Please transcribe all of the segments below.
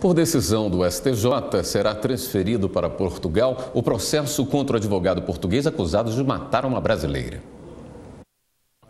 Por decisão do STJ, será transferido para Portugal o processo contra o advogado português acusado de matar uma brasileira.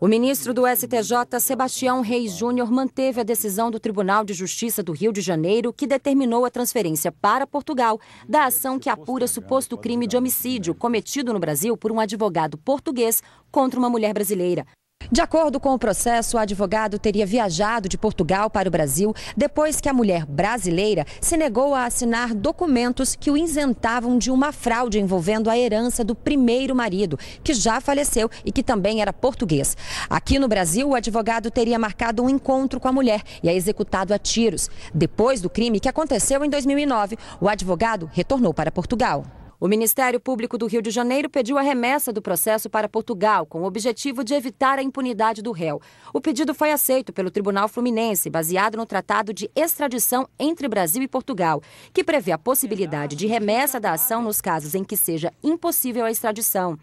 O ministro do STJ, Sebastião Reis Júnior, manteve a decisão do Tribunal de Justiça do Rio de Janeiro, que determinou a transferência para Portugal da ação que apura suposto crime de homicídio cometido no Brasil por um advogado português contra uma mulher brasileira. De acordo com o processo, o advogado teria viajado de Portugal para o Brasil depois que a mulher brasileira se negou a assinar documentos que o isentavam de uma fraude envolvendo a herança do primeiro marido, que já faleceu e que também era português. Aqui no Brasil, o advogado teria marcado um encontro com a mulher e a executado a tiros. Depois do crime que aconteceu em 2009, o advogado retornou para Portugal. O Ministério Público do Rio de Janeiro pediu a remessa do processo para Portugal, com o objetivo de evitar a impunidade do réu. O pedido foi aceito pelo Tribunal Fluminense, baseado no Tratado de Extradição entre Brasil e Portugal, que prevê a possibilidade de remessa da ação nos casos em que seja impossível a extradição.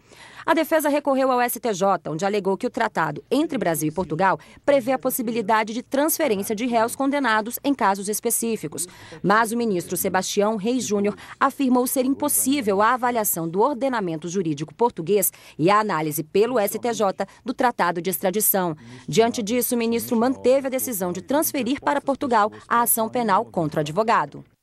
A defesa recorreu ao STJ, onde alegou que o tratado entre Brasil e Portugal prevê a possibilidade de transferência de réus condenados em casos específicos. Mas o ministro Sebastião Reis Júnior afirmou ser impossível possível a avaliação do ordenamento jurídico português e a análise pelo STJ do Tratado de Extradição. Diante disso, o ministro manteve a decisão de transferir para Portugal a ação penal contra o advogado.